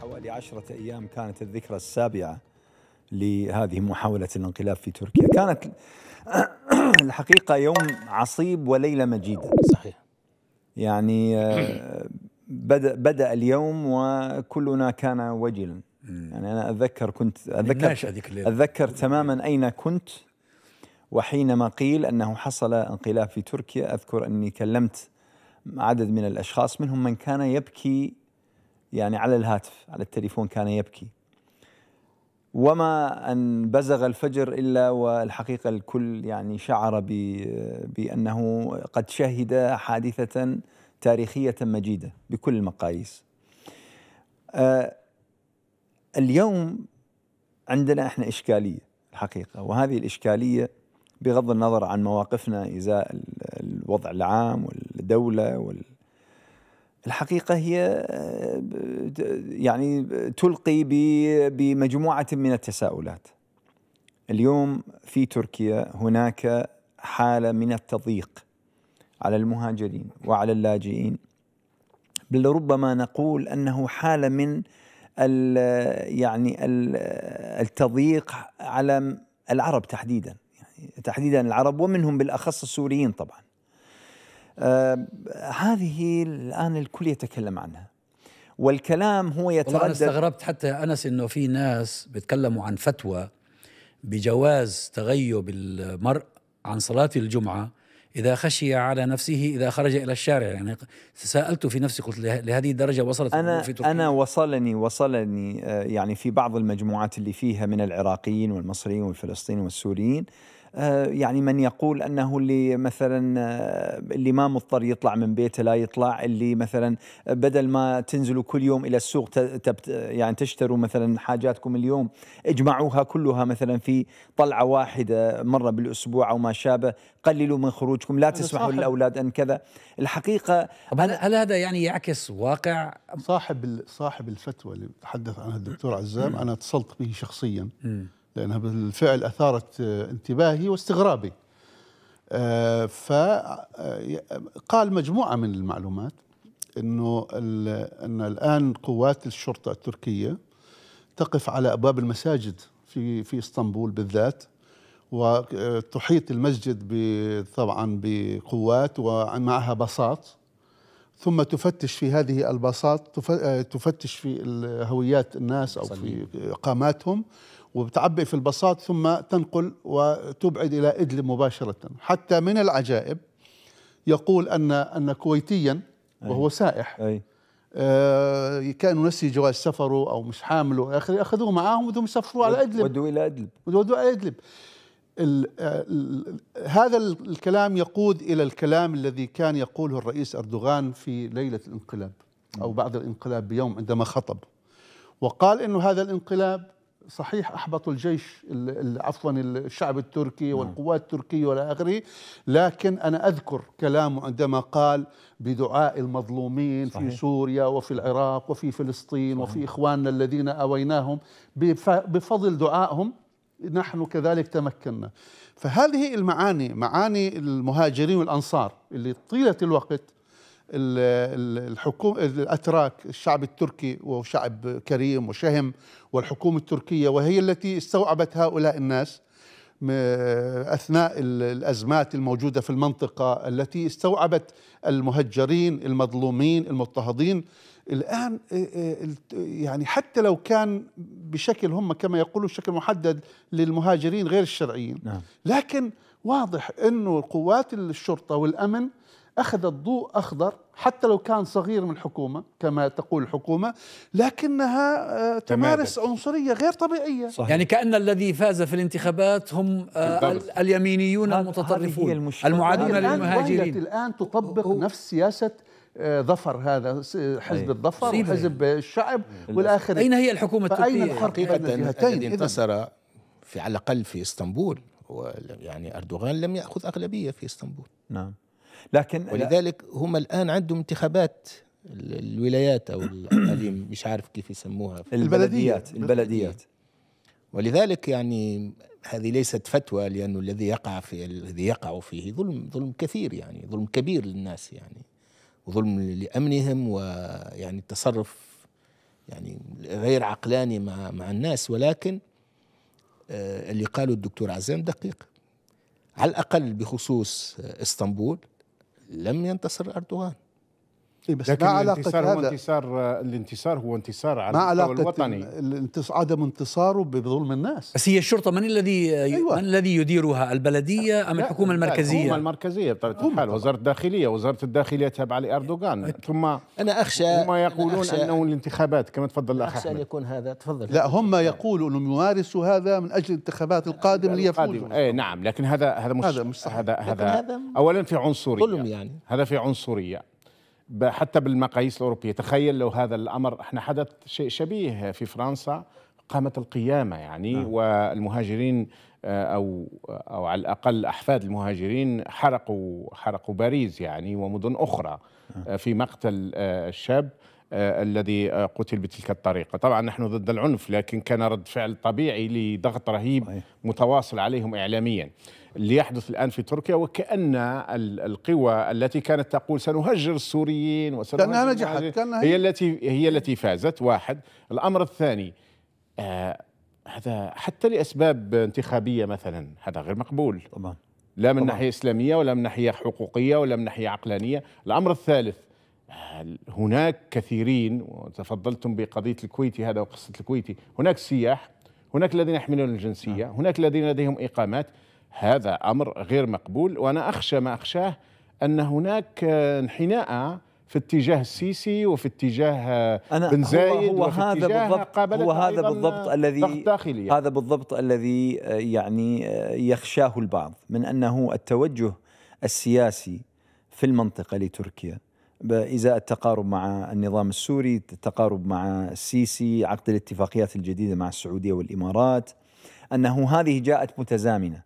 حوالي عشرة أيام كانت الذكرى السابعة لهذه محاولة الانقلاب في تركيا كانت الحقيقة يوم عصيب وليلة مجيدة صحيح يعني آه، بدأ, بدأ اليوم وكلنا كان وجلا يعني أنا أتذكر كنت أتذكر, أتذكر تماما أين كنت وحينما قيل أنه حصل انقلاب في تركيا أذكر أني كلمت عدد من الأشخاص منهم من كان يبكي يعني على الهاتف على التليفون كان يبكي وما أن بزغ الفجر إلا والحقيقة الكل يعني شعر بأنه قد شهد حادثة تاريخية مجيدة بكل المقاييس آه، اليوم عندنا احنا إشكالية الحقيقة وهذه الإشكالية بغض النظر عن مواقفنا إزاء الوضع العام والدولة وال الحقيقة هي آه، يعني تلقي بمجموعة من التساؤلات اليوم في تركيا هناك حالة من التضييق على المهاجرين وعلى اللاجئين بل ربما نقول أنه حالة من ال يعني التضييق على العرب تحديدا يعني تحديدا العرب ومنهم بالأخص السوريين طبعا آه، هذه الآن الكل يتكلم عنها والكلام هو يتردد أنا استغربت حتى يا أنس أنه في ناس بيتكلموا عن فتوى بجواز تغيب المرء عن صلاة الجمعة إذا خشي على نفسه إذا خرج إلى الشارع يعني سألت في نفسي قلت لهذه الدرجة وصلت أنا, في تركيا أنا وصلني وصلني آه، يعني في بعض المجموعات اللي فيها من العراقيين والمصريين والفلسطينيين والسوريين آه، يعني من يقول انه اللي مثلا آه، اللي ما مضطر يطلع من بيته لا يطلع اللي مثلا بدل ما تنزلوا كل يوم الى السوق يعني تشتروا مثلا حاجاتكم اليوم اجمعوها كلها مثلا في طلعه واحده مره بالاسبوع او ما شابه قللوا من خروجكم لا تسمحوا للاولاد ان كذا الحقيقه طب هل هذا يعني يعكس واقع صاحب صاحب الفتوى اللي تحدث عنها الدكتور عزام انا اتصلت به شخصيا لأنها بالفعل أثارت انتباهي واستغرابي آه، فقال آه، مجموعة من المعلومات أنه أن الآن قوات الشرطة التركية تقف على أبواب المساجد في, في إسطنبول بالذات وتحيط المسجد طبعا بقوات ومعها بساط ثم تفتش في هذه الباصات آه، تفتش في هويات الناس او في اقاماتهم وبتعبئ في الباصات ثم تنقل وتبعد الى ادلب مباشره حتى من العجائب يقول ان ان كويتيا وهو سائح أي. آه كانوا نسي جواز سفره او مش حامله اخره اخذوه معاهم وبدهم يسافروا على ادلب ودوا الى ادلب ودوا الى ادلب هذا الكلام يقود الى الكلام الذي كان يقوله الرئيس اردوغان في ليله الانقلاب او بعد الانقلاب بيوم عندما خطب وقال انه هذا الانقلاب صحيح احبط الجيش عفوا الشعب التركي نعم. والقوات التركيه والى اخره لكن انا اذكر كلامه عندما قال بدعاء المظلومين صحيح. في سوريا وفي العراق وفي فلسطين صحيح. وفي اخواننا الذين اويناهم بفضل دعائهم نحن كذلك تمكنا فهذه المعاني معاني المهاجرين والأنصار اللي طيلة الوقت الحكومة الأتراك الشعب التركي وشعب كريم وشهم والحكومة التركية وهي التي استوعبت هؤلاء الناس أثناء الأزمات الموجودة في المنطقة التي استوعبت المهجرين المظلومين المضطهدين الآن آه، آه، يعني حتى لو كان بشكل هم كما يقولوا بشكل محدد للمهاجرين غير الشرعيين نعم. لكن واضح أنه قوات الشرطة والأمن أخذت ضوء أخضر حتى لو كان صغير من الحكومة كما تقول الحكومة لكنها آه، تمارس تمادت. عنصرية غير طبيعية صحيح. يعني كأن الذي فاز في الانتخابات هم اليمينيون المتطرفون المعادون للمهاجرين الآن تطبق نفس سياسة ظفر هذا حزب الظفر وحزب الشعب والاخر اين هي الحكومه التركيه؟ اين الحقيقه الجهتين؟ انتصر في على الاقل في اسطنبول يعني اردوغان لم ياخذ اغلبيه في اسطنبول نعم لكن ولذلك هم الان عندهم انتخابات الولايات او الاقاليم مش عارف كيف يسموها البلديات البلديات ولذلك يعني هذه ليست فتوى لانه الذي يقع في الذي يقع فيه ظلم ظلم كثير يعني ظلم كبير للناس يعني وظلم لامنهم ويعني التصرف يعني غير عقلاني مع مع الناس ولكن آه، اللي قاله الدكتور عزام دقيق على الاقل بخصوص آه، اسطنبول لم ينتصر اردوغان إيه بس لكن ما الانتصار هو انتصار الانتصار هو انتصار على المستوى الوطني الانتص... عدم انتصاره بظلم الناس بس هي الشرطه من الذي أيوة. من الذي يديرها البلديه ام الحكومه المركزيه؟ الحكومه المركزيه بطبيعه الحال وزاره الداخليه وزاره الداخليه تابعه لاردوغان ثم انا اخشى هم يقولون أخشى انه الانتخابات كما تفضل الاخ اخشى ان يكون هذا تفضل لا هم يقولوا انهم يمارسوا هذا من اجل الانتخابات القادمه ليفوزوا اي نعم لكن هذا هذا مش هذا مش صحيح هذا هذا اولا في عنصريه ظلم يعني هذا في عنصريه حتى بالمقاييس الأوروبية تخيل لو هذا الأمر احنا حدث شيء شبيه في فرنسا قامت القيامة يعني نعم. والمهاجرين آه، أو أو على الأقل أحفاد المهاجرين حرقوا حرقوا باريس يعني ومدن أخرى نعم. آه. في مقتل آه، الشاب آه، الذي آه، قتل بتلك الطريقة طبعا نحن ضد العنف لكن كان رد فعل طبيعي لضغط رهيب متواصل عليهم إعلاميا اللي يحدث الآن في تركيا وكأن القوى التي كانت تقول سنهجر السوريين وسنهجر نجحت كأنها هي التي هي التي فازت واحد الأمر الثاني آه هذا حتى لأسباب انتخابية مثلا هذا غير مقبول طبعا لا من طبعا. ناحية إسلامية ولا من ناحية حقوقية ولا من ناحية عقلانية الأمر الثالث هناك كثيرين وتفضلتم بقضية الكويتي هذا وقصة الكويتي هناك سياح هناك الذين يحملون الجنسية نعم. هناك الذين لديهم إقامات هذا أمر غير مقبول وأنا أخشى ما أخشاه أن هناك انحناء في اتجاه السيسي وفي اتجاه أنا بن زايد هو, هو وفي هذا اتجاه بالضبط هو هذا بالضبط الذي داخلية. هذا بالضبط الذي آه، يعني آه، يخشاه البعض من انه التوجه السياسي في المنطقه لتركيا بإزاء التقارب مع النظام السوري التقارب مع السيسي عقد الاتفاقيات الجديدة مع السعودية والإمارات أنه هذه جاءت متزامنة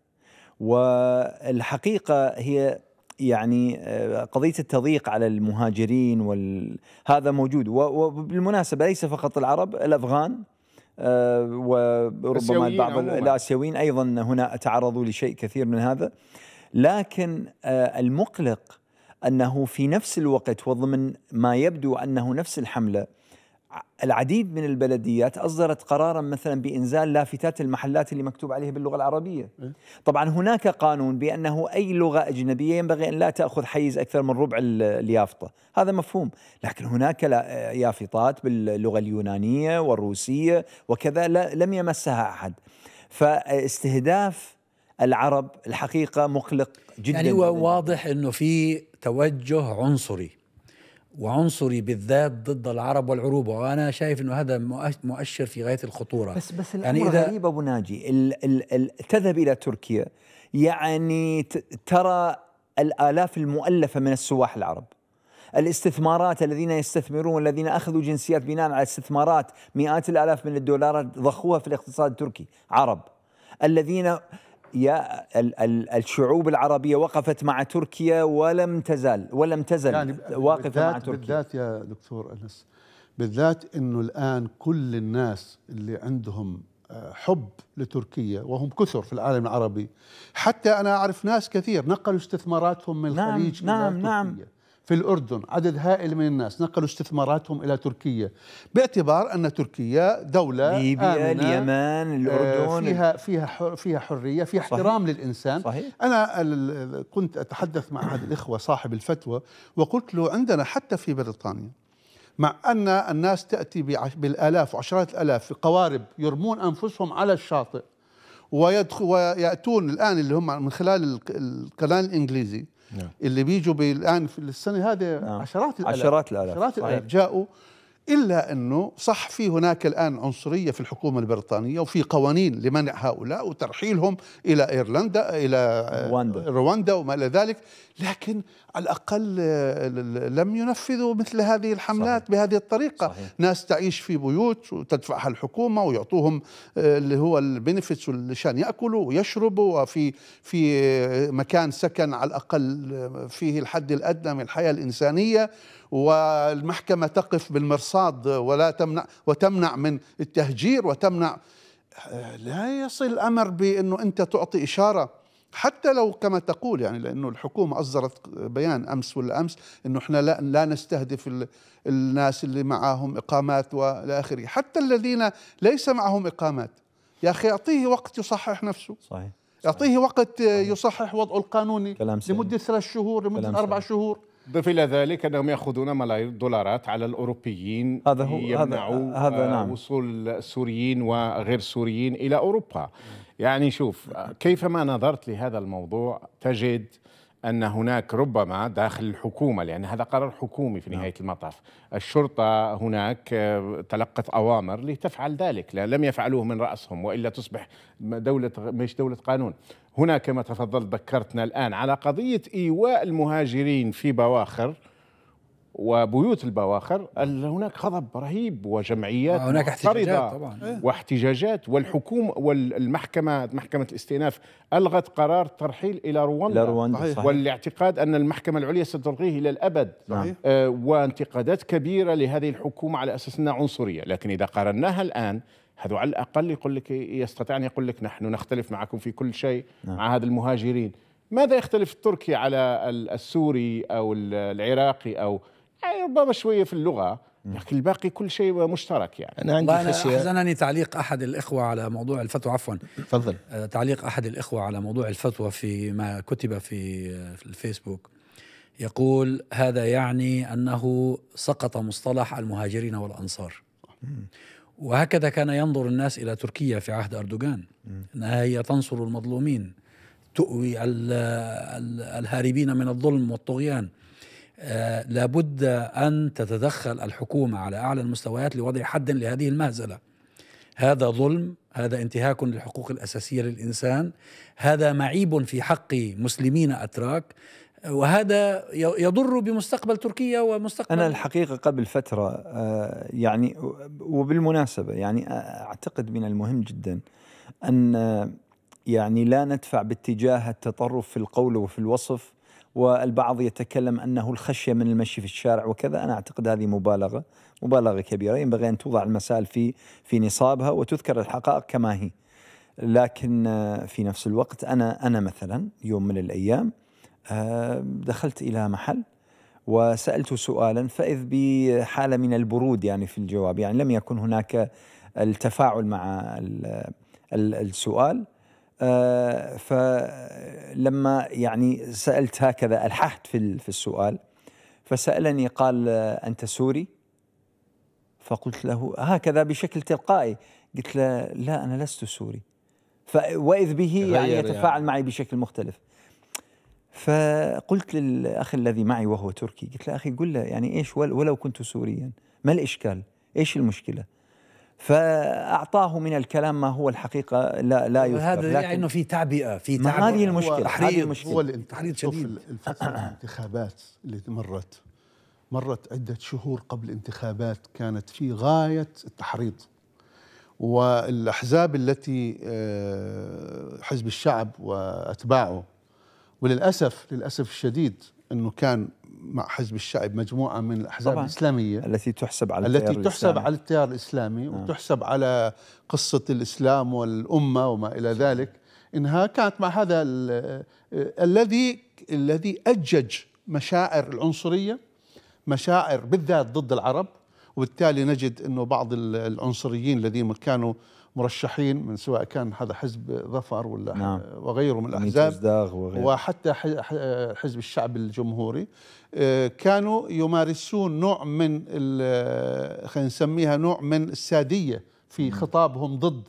والحقيقة هي يعني آه، قضية التضييق على المهاجرين وال... هذا موجود وبالمناسبة ليس فقط العرب الأفغان آه، وربما بعض الآسيويين أيضا هنا تعرضوا لشيء كثير من هذا لكن آه، المقلق انه في نفس الوقت وضمن ما يبدو انه نفس الحمله العديد من البلديات اصدرت قرارا مثلا بانزال لافتات المحلات اللي مكتوب عليها باللغه العربيه. إيه. طبعا هناك قانون بانه اي لغه اجنبيه ينبغي ان لا تاخذ حيز اكثر من ربع اليافطه، هذا مفهوم، لكن هناك يافطات باللغه اليونانيه والروسيه وكذا لم يمسها احد. فاستهداف العرب الحقيقه مقلق جدا يعني هو واضح انه في توجه عنصري وعنصري بالذات ضد العرب والعروبة وأنا شايف أنه هذا مؤشر في غاية الخطورة بس بس الأمر يعني إذا غريب أبو ناجي الـ الـ الـ تذهب إلى تركيا يعني ترى الآلاف المؤلفة من السواح العرب الاستثمارات الذين يستثمرون الذين اخذوا جنسيات بناء على استثمارات مئات الالاف من الدولارات ضخوها في الاقتصاد التركي عرب الذين يا ال ال الشعوب العربيه وقفت مع تركيا ولم تزال ولم تزل يعني واقفه مع تركيا بالذات يا دكتور انس بالذات انه الان كل الناس اللي عندهم آه، حب لتركيا وهم كثر في العالم العربي حتى انا اعرف ناس كثير نقلوا استثماراتهم من نعم، الخليج نعم الى نعم, نعم. تركيا نعم في الأردن عدد هائل من الناس نقلوا استثماراتهم إلى تركيا باعتبار أن تركيا دولة ليبيا اليمن آه، الأردن فيها فيها فيها حرية فيها احترام للإنسان صحيح. أنا كنت أتحدث مع أحد الإخوة صاحب الفتوى وقلت له عندنا حتى في بريطانيا مع أن الناس تأتي بالآلاف وعشرات الآلاف في قوارب يرمون أنفسهم على الشاطئ ويدخل ويأتون الآن اللي هم من خلال القناة الإنجليزي نعم. اللي بيجوا الان في السنه هذه نعم. عشرات الالاف عشرات الالاف جاءوا إلا أنه صح في هناك الآن عنصرية في الحكومة البريطانية وفي قوانين لمنع هؤلاء وترحيلهم إلى إيرلندا إلى رواندا, رواندا وما إلى ذلك لكن على الأقل آه، لم ينفذوا مثل هذه الحملات صحيح. بهذه الطريقة صحيح. ناس تعيش في بيوت وتدفعها الحكومة ويعطوهم آه، اللي هو البنفيتس عشان يأكلوا ويشربوا وفي في آه، مكان سكن على الأقل فيه الحد الأدنى من الحياة الإنسانية والمحكمة تقف بالمرصاد ولا تمنع وتمنع من التهجير وتمنع لا يصل الأمر بأنه أنت تعطي إشارة حتى لو كما تقول يعني لأنه الحكومة أصدرت بيان أمس ولا أمس أنه إحنا لا, لا نستهدف الناس اللي معهم إقامات وإلى آخره حتى الذين ليس معهم إقامات يا أخي أعطيه وقت يصحح نفسه صحيح يعطيه وقت يصحح وضعه القانوني لمدة ثلاث شهور لمدة أربع شهور ضف الى ذلك انهم ياخذون ملايير الدولارات على الاوروبيين هذا هو يمنعوا هذا, هذا آه، نعم. وصول السوريين وغير السوريين الى اوروبا يعني شوف كيفما نظرت لهذا الموضوع تجد ان هناك ربما داخل الحكومه لان هذا قرار حكومي في نعم. نهايه المطاف، الشرطه هناك آه، تلقت اوامر لتفعل ذلك، لا لم يفعلوه من راسهم والا تصبح دوله مش دوله قانون، هنا كما تفضلت ذكرتنا الآن على قضية إيواء المهاجرين في بواخر وبيوت البواخر هناك غضب رهيب وجمعيات آه، هناك احتجاجات طبعا إيه. واحتجاجات والحكومه والمحكمه محكمه الاستئناف الغت قرار الترحيل الى رواندا, رواندا صحيح. صحيح. والاعتقاد ان المحكمه العليا ستلغيه الى الابد صحيح. نعم. آه وانتقادات كبيره لهذه الحكومه على اساس انها عنصريه لكن اذا قارناها الان هذا على الاقل يقول لك يستطيع ان يقول لك نحن نختلف معكم في كل شيء نعم. مع هذا المهاجرين ماذا يختلف التركي على السوري او العراقي او يعني ربما شويه في اللغه نعم. لكن الباقي كل شيء مشترك يعني انا عندي خشيه احزنني تعليق احد الاخوه على موضوع الفتوى عفوا تفضل آه، تعليق احد الاخوه على موضوع الفتوى في ما كتب في آه، في الفيسبوك يقول هذا يعني انه سقط مصطلح المهاجرين والانصار وهكذا كان ينظر الناس إلى تركيا في عهد أردوغان أنها هي تنصر المظلومين تؤوي الهاربين من الظلم والطغيان آه لابد أن تتدخل الحكومة على أعلى المستويات لوضع حد لهذه المهزلة هذا ظلم هذا انتهاك للحقوق الأساسية للإنسان هذا معيب في حق مسلمين أتراك وهذا يضر بمستقبل تركيا ومستقبل أنا الحقيقة قبل فترة آه، يعني وبالمناسبة يعني آه، أعتقد من المهم جدا أن آه، يعني لا ندفع باتجاه التطرف في القول وفي الوصف والبعض يتكلم انه الخشيه من المشي في الشارع وكذا انا اعتقد هذه مبالغه مبالغه كبيره ينبغي ان توضع المسائل في في نصابها وتذكر الحقائق كما هي لكن في نفس الوقت انا انا مثلا يوم من الايام آه، دخلت إلى محل وسألت سؤالا فإذ بحالة من البرود يعني في الجواب يعني لم يكن هناك التفاعل مع السؤال آه، فلما يعني سألت هكذا الححت في السؤال فسألني قال آه، أنت سوري فقلت له هكذا بشكل تلقائي قلت له لا أنا لست سوري وإذ به يعني, يعني. يتفاعل يعني. معي بشكل مختلف فقلت للاخ الذي معي وهو تركي قلت له اخي قل له يعني ايش ولو كنت سوريا ما الاشكال؟ ايش المشكله؟ فاعطاه من الكلام ما هو الحقيقه لا لا يذكر هذا يعني انه في تعبئه في تعبئه ما هذه المشكله هذه المشكله هو تحريض شديد الانتخابات اللي مرت مرت عده شهور قبل انتخابات كانت في غايه التحريض والاحزاب التي آه، حزب الشعب واتباعه وللاسف للاسف الشديد انه كان مع حزب الشعب مجموعه من الاحزاب طبعا الاسلاميه التي تحسب على التيار التي تحسب الإسلامي. على التيار الاسلامي آه. وتحسب على قصه الاسلام والامه وما الى ذلك انها كانت مع هذا آه، الذي الذي اجج مشاعر العنصريه مشاعر بالذات ضد العرب وبالتالي نجد انه بعض العنصريين الذين كانوا مرشحين من سواء كان هذا حزب ظفر ولا نعم. وغيره من الاحزاب وحتى حزب الشعب الجمهوري آه، كانوا يمارسون نوع من آه، خلينا نسميها نوع من الساديه في خطابهم ضد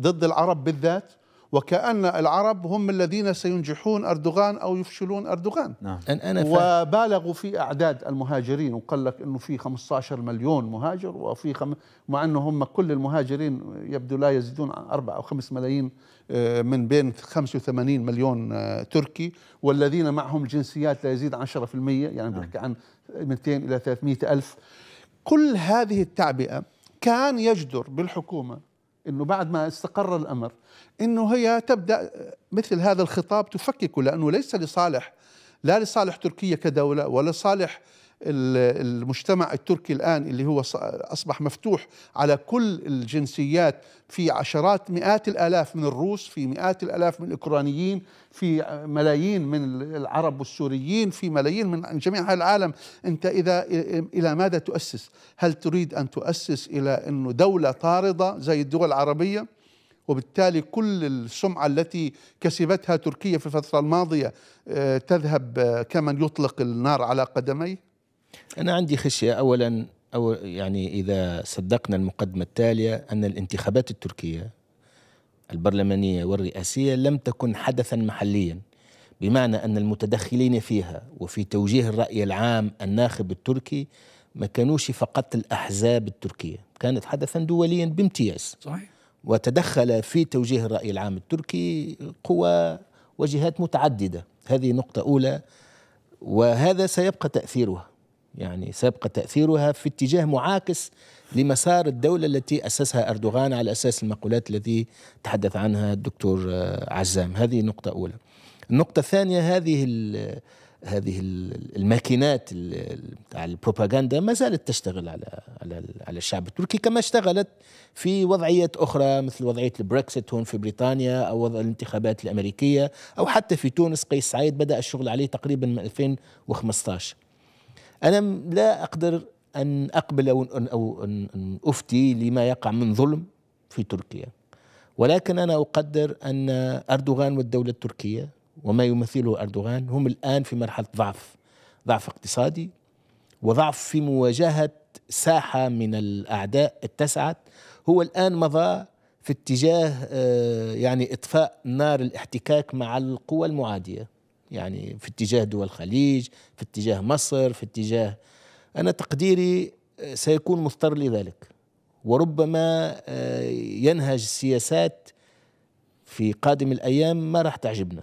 ضد العرب بالذات وكأن العرب هم الذين سينجحون أردوغان أو يفشلون أردوغان نعم. أنا وبالغوا في أعداد المهاجرين وقال لك أنه في 15 مليون مهاجر وفي خم... مع أنه هم كل المهاجرين يبدو لا يزيدون عن 4 أو 5 ملايين آه، من بين 85 مليون آه، تركي والذين معهم جنسيات لا يزيد يعني عن 10% يعني بحكي عن 200 إلى 300 ألف كل هذه التعبئة كان يجدر بالحكومة انه بعد ما استقر الامر انه هي تبدا مثل هذا الخطاب تفككه لانه ليس لصالح لا لصالح تركيا كدوله ولا لصالح المجتمع التركي الآن اللي هو أصبح مفتوح على كل الجنسيات في عشرات مئات الآلاف من الروس في مئات الآلاف من الأوكرانيين في ملايين من العرب والسوريين في ملايين من جميع العالم أنت إذا إلى ماذا تؤسس هل تريد أن تؤسس إلى أنه دولة طاردة زي الدول العربية وبالتالي كل السمعة التي كسبتها تركيا في الفترة الماضية آه، تذهب آه، كمن يطلق النار على قدميه أنا عندي خشية أولا أو يعني إذا صدقنا المقدمة التالية أن الانتخابات التركية البرلمانية والرئاسية لم تكن حدثا محليا بمعنى أن المتدخلين فيها وفي توجيه الرأي العام الناخب التركي ما كانوش فقط الأحزاب التركية كانت حدثا دوليا بامتياز صحيح وتدخل في توجيه الرأي العام التركي قوى وجهات متعددة هذه نقطة أولى وهذا سيبقى تأثيرها يعني سابق تأثيرها في اتجاه معاكس لمسار الدولة التي أسسها أردوغان على أساس المقولات التي تحدث عنها الدكتور آه، عزام هذه نقطة أولى النقطة الثانية هذه هذه الماكينات بتاع البروباغندا ما زالت تشتغل على على على الشعب التركي كما اشتغلت في وضعيات اخرى مثل وضعيه البريكسيت هون في بريطانيا او وضع الانتخابات الامريكيه او حتى في تونس قيس سعيد بدا الشغل عليه تقريبا من 2015 أنا لا أقدر أن أقبل أو أن, أفتي لما يقع من ظلم في تركيا ولكن أنا أقدر أن أردوغان والدولة التركية وما يمثله أردوغان هم الآن في مرحلة ضعف ضعف اقتصادي وضعف في مواجهة ساحة من الأعداء اتسعت هو الآن مضى في اتجاه آه، يعني إطفاء نار الاحتكاك مع القوى المعادية يعني في اتجاه دول الخليج في اتجاه مصر في اتجاه أنا تقديري آه، سيكون مضطر لذلك وربما آه، ينهج سياسات في قادم الأيام ما راح تعجبنا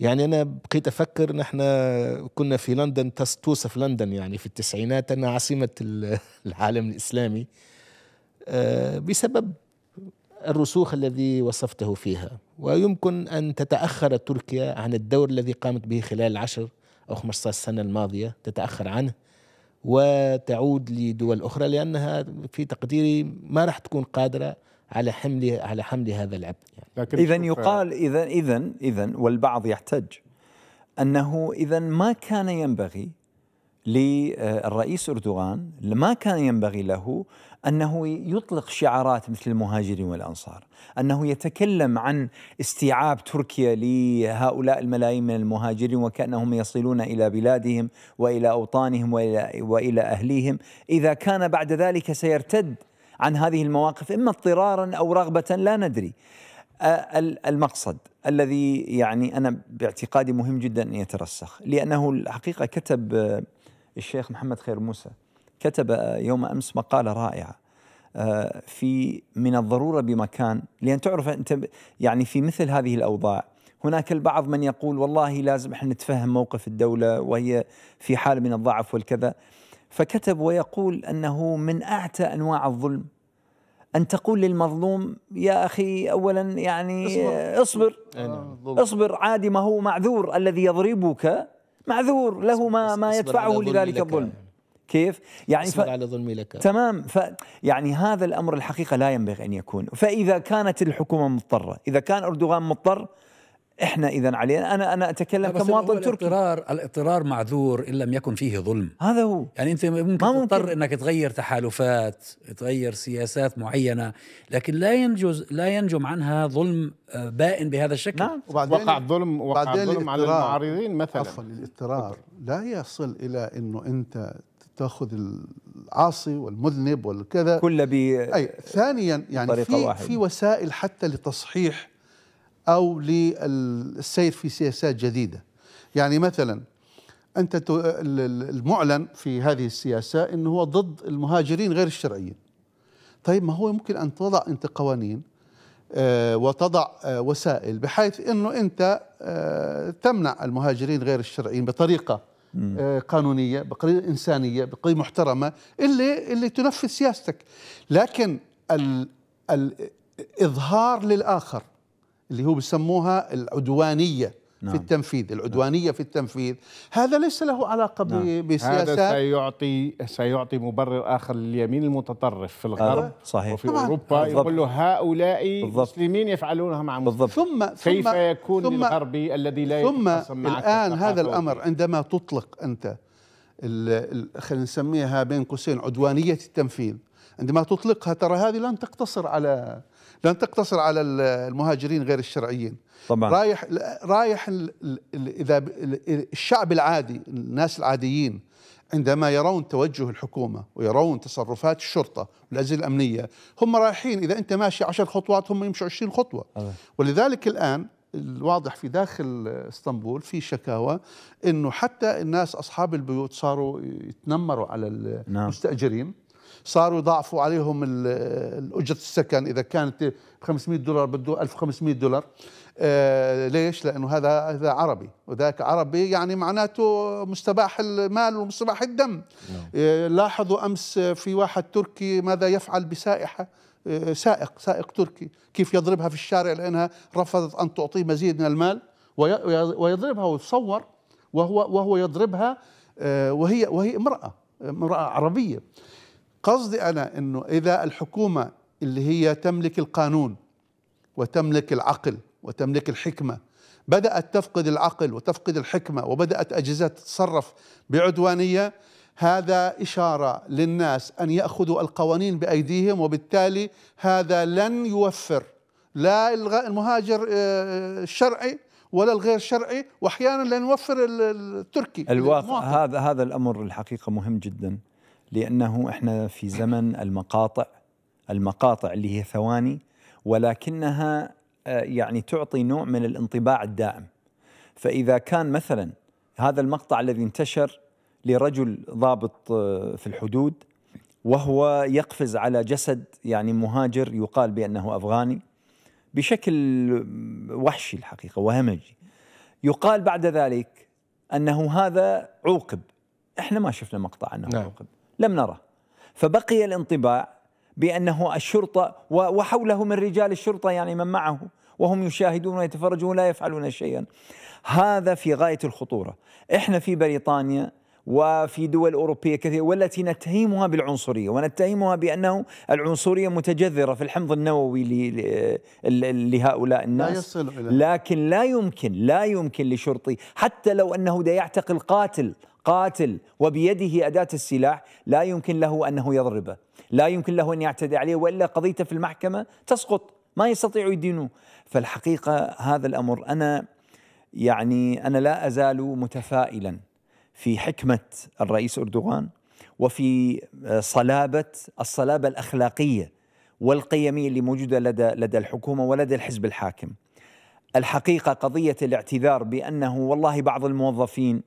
يعني أنا بقيت أفكر نحن كنا في لندن توصف لندن يعني في التسعينات أنها عاصمة العالم الإسلامي آه، بسبب الرسوخ الذي وصفته فيها ويمكن أن تتأخر تركيا عن الدور الذي قامت به خلال العشر أو 15 سنة الماضية تتأخر عنه وتعود لدول أخرى لأنها في تقديري ما راح تكون قادرة على حمل على حمل هذا العبء يعني. إذا يقال إذا إذا إذا والبعض يحتج أنه إذا ما كان ينبغي للرئيس أردوغان ما كان ينبغي له انه يطلق شعارات مثل المهاجرين والانصار، انه يتكلم عن استيعاب تركيا لهؤلاء الملايين من المهاجرين وكانهم يصلون الى بلادهم والى اوطانهم والى والى اهليهم، اذا كان بعد ذلك سيرتد عن هذه المواقف اما اضطرارا او رغبه لا ندري. المقصد الذي يعني انا باعتقادي مهم جدا ان يترسخ، لانه الحقيقه كتب الشيخ محمد خير موسى كتب يوم امس مقاله رائعه آه، في من الضروره بمكان لان تعرف انت يعني في مثل هذه الاوضاع هناك البعض من يقول والله لازم احنا نتفهم موقف الدوله وهي في حال من الضعف والكذا فكتب ويقول انه من اعتى انواع الظلم ان تقول للمظلوم يا اخي اولا يعني اصبر اصبر, نعم. أصبر عادي ما هو معذور الذي يضربك معذور له ما ما يدفعه لذلك الظلم كيف؟ يعني ف... على ظلمي لك تمام ف... يعني هذا الامر الحقيقه لا ينبغي ان يكون، فاذا كانت الحكومه مضطره، اذا كان اردوغان مضطر احنا اذا علينا انا انا اتكلم كمواطن تركي الاضطرار الاضطرار معذور ان لم يكن فيه ظلم هذا هو يعني انت ممكن تضطر ممكن. انك تغير تحالفات تغير سياسات معينه لكن لا ينجز لا ينجم عنها ظلم آه، بائن بهذا الشكل نعم وبعدين وقع ظلم وقع ظلم على المعارضين مثلا عفوا الاضطرار لا يصل الى انه انت تاخذ العاصي والمذنب والكذا كل ب أي ثانيا يعني في واحد. في وسائل حتى لتصحيح او للسير في سياسات جديده يعني مثلا انت المعلن في هذه السياسه انه هو ضد المهاجرين غير الشرعيين طيب ما هو يمكن ان تضع انت قوانين آه، وتضع آه، وسائل بحيث انه انت آه، تمنع المهاجرين غير الشرعيين بطريقه آه، قانونيه بقضيه انسانيه بقضيه محترمه اللي اللي تنفذ سياستك لكن ال الاظهار للاخر اللي هو بسموها العدوانيه نعم. في التنفيذ نعم. العدوانية نعم. في التنفيذ هذا ليس له علاقة نعم. بسياسات هذا سيعطي سيعطي مبرر آخر لليمين المتطرف في الغرب آه، صحيح. وفي طبعا. أوروبا بالضبط. يقول له هؤلاء بالضبط. يفعلونها مع مسلمين بالضبط. ثم كيف يكون ثم للغربي الذي لا ثم الآن هذا الأمر عندما تطلق أنت خلينا نسميها بين قوسين عدوانية التنفيذ عندما تطلقها ترى هذه لن تقتصر على لن تقتصر على المهاجرين غير الشرعيين طبعا رايح رايح اذا الشعب العادي الناس العاديين عندما يرون توجه الحكومه ويرون تصرفات الشرطه والاجهزه الامنيه هم رايحين اذا انت ماشي 10 خطوات هم يمشوا 20 خطوه ولذلك الان الواضح في داخل اسطنبول في شكاوى انه حتى الناس اصحاب البيوت صاروا يتنمروا على نعم. المستاجرين نعم. صاروا يضاعفوا عليهم اجره السكن اذا كانت 500 دولار بده 1500 دولار آه ليش؟ لانه هذا هذا عربي وذاك عربي يعني معناته مستباح المال ومستباح الدم نعم. آه لاحظوا امس في واحد تركي ماذا يفعل بسائحه آه سائق سائق تركي كيف يضربها في الشارع لانها رفضت ان تعطيه مزيد من المال ويضربها ويتصور وهو وهو يضربها آه، وهي وهي امراه امراه عربيه قصدي أنا أنه إذا الحكومة اللي هي تملك القانون وتملك العقل وتملك الحكمة بدأت تفقد العقل وتفقد الحكمة وبدأت أجهزة تتصرف بعدوانية هذا إشارة للناس أن يأخذوا القوانين بأيديهم وبالتالي هذا لن يوفر لا المهاجر آه، الشرعي ولا الغير شرعي واحيانا لن يوفر التركي الواقع هذا هذا الامر الحقيقه مهم جدا لأنه إحنا في زمن المقاطع المقاطع اللي هي ثواني ولكنها آه، يعني تعطي نوع من الانطباع الدائم فإذا كان مثلا هذا المقطع الذي انتشر لرجل ضابط آه، في الحدود وهو يقفز على جسد يعني مهاجر يقال بأنه أفغاني بشكل وحشي الحقيقة وهمجي يقال بعد ذلك أنه هذا عوقب احنا ما شفنا مقطع أنه نعم. عوقب لم نره فبقي الانطباع بأنه الشرطة وحوله من رجال الشرطة يعني من معه وهم يشاهدون ويتفرجون لا يفعلون شيئا هذا في غاية الخطورة احنا في بريطانيا وفي دول أوروبية كثيرة والتي نتهمها بالعنصرية ونتهمها بأنه العنصرية متجذرة في الحمض النووي لهؤلاء الناس لا يصل إلى لكن لا يمكن لا يمكن لشرطي حتى لو أنه يعتقل قاتل قاتل وبيده أداة السلاح لا يمكن له أنه يضربه لا يمكن له أن يعتدي عليه وإلا قضيته في المحكمة تسقط ما يستطيع يدينه فالحقيقة هذا الأمر أنا يعني أنا لا أزال متفائلا في حكمة الرئيس أردوغان وفي آه، صلابة الصلابة الأخلاقية والقيمية اللي موجودة لدى لدى الحكومة ولدى الحزب الحاكم الحقيقة قضية الاعتذار بأنه والله بعض الموظفين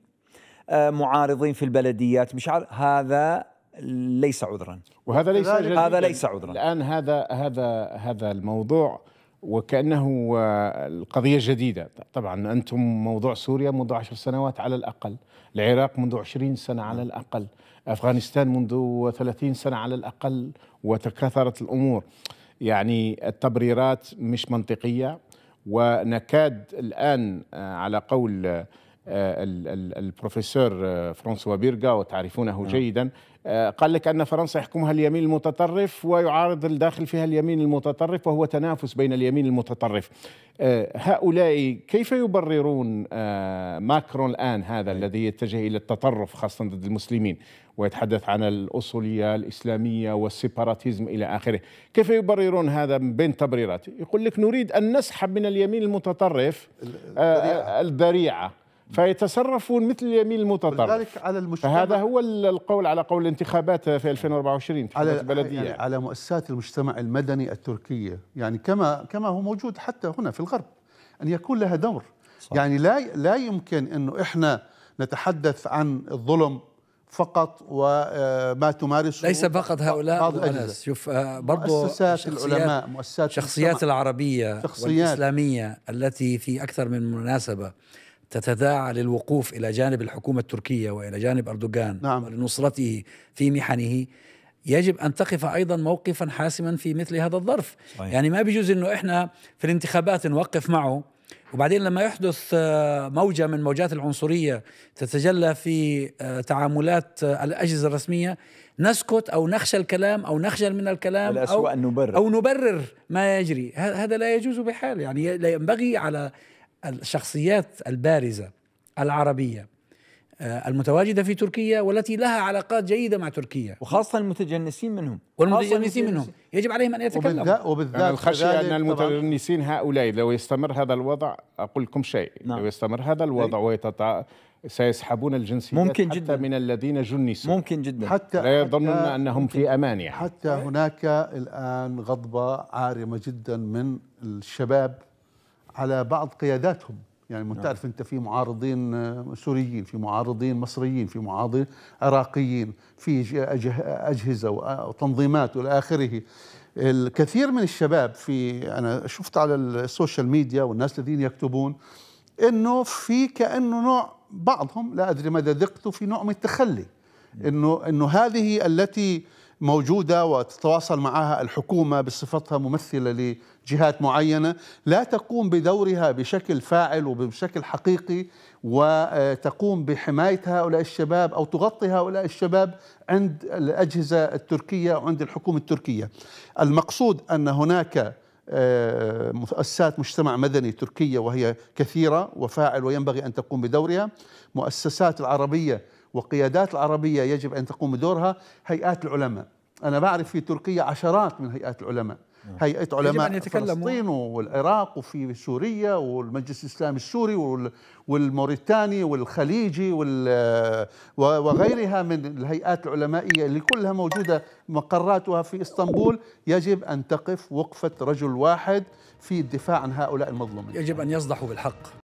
آه، معارضين في البلديات مش عارف هذا ليس عذرا وهذا ليس هذا ليس عذرا الان هذا هذا هذا الموضوع وكانه آه، القضيه جديده طبعا انتم موضوع سوريا منذ عشر سنوات على الاقل العراق منذ عشرين سنه على نعم. الاقل افغانستان منذ ثلاثين سنه على الاقل وتكاثرت الامور يعني التبريرات مش منطقيه ونكاد الان آه، على قول آه، البروفيسور آه، فرانسوا بيرغا وتعرفونه نعم. جيدا آه، قال لك أن فرنسا يحكمها اليمين المتطرف ويعارض الداخل فيها اليمين المتطرف وهو تنافس بين اليمين المتطرف هؤلاء كيف يبررون ماكرون الآن هذا الذي يتجه إلى التطرف خاصة ضد المسلمين ويتحدث عن الأصولية الإسلامية والسيباراتيزم إلى آخره كيف يبررون هذا بين تبريرات يقول لك نريد أن نسحب من اليمين المتطرف الذريعة فيتصرفون مثل اليمين المتطرف ولذلك على المجتمع هذا هو القول على قول الانتخابات في 2024 على البلديه يعني على مؤسسات المجتمع المدني التركيه يعني كما كما هو موجود حتى هنا في الغرب ان يكون لها دور صح. يعني لا لا يمكن انه احنا نتحدث عن الظلم فقط وما آه، تمارسه ليس فقط هؤلاء الناس شوف آه، برضو مؤسسات العلماء مؤسسات الشخصيات العربية شخصيات والإسلامية التي في أكثر من مناسبة تتداعى للوقوف إلى جانب الحكومة التركية وإلى جانب أردوغان نعم. ولنصرته في محنه يجب أن تقف أيضا موقفا حاسما في مثل هذا الظرف صحيح. يعني ما بيجوز أنه إحنا في الانتخابات نوقف معه وبعدين لما يحدث آه، موجة من موجات العنصرية تتجلى في آه، تعاملات آه، الأجهزة الرسمية نسكت أو نخشى الكلام أو نخجل من الكلام أو أن نبرر أو نبرر ما يجري هذا لا يجوز بحال يعني ينبغي على الشخصيات البارزه العربيه آه، المتواجده في تركيا والتي لها علاقات جيده مع تركيا وخاصه المتجنسين منهم والمتجنسين منهم يجب عليهم ان يتكلموا وبالذات, نعم. وبالذات يعني الخشيه ان المتجنسين هؤلاء لو يستمر هذا الوضع اقول لكم شيء نعم. لو يستمر هذا الوضع ويتطا سيسحبون الجنسيات ممكن حتى جدا من الذين جنسوا ممكن جدا حتى لا يظنون انهم في امان يعني حتى هناك الان غضبه عارمه جدا من الشباب على بعض قياداتهم يعني ما نعم. تعرف انت في معارضين آه، سوريين في معارضين مصريين في معارضين عراقيين في اجهزه آه، وتنظيمات والى اخره الكثير من الشباب في انا شفت على السوشيال ميديا والناس الذين يكتبون انه في كانه نوع بعضهم لا ادري مدى دقته في نوع من التخلي نعم. انه انه هذه التي موجودة وتتواصل معها الحكومة بصفتها ممثلة لجهات معينة لا تقوم بدورها بشكل فاعل وبشكل حقيقي وتقوم بحماية هؤلاء الشباب أو تغطي هؤلاء الشباب عند الأجهزة التركية وعند الحكومة التركية المقصود أن هناك آه، مؤسسات مجتمع مدني تركية وهي كثيرة وفاعل وينبغي أن تقوم بدورها مؤسسات العربية والقيادات العربية يجب أن تقوم بدورها هيئات العلماء أنا بعرف في تركيا عشرات من هيئات العلماء نعم. هيئة علماء فلسطين والعراق وفي سوريا والمجلس الإسلامي السوري والموريتاني والخليجي وغيرها من الهيئات العلمائية اللي كلها موجودة مقراتها في إسطنبول يجب أن تقف وقفة رجل واحد في الدفاع عن هؤلاء المظلومين يجب أن يصدحوا بالحق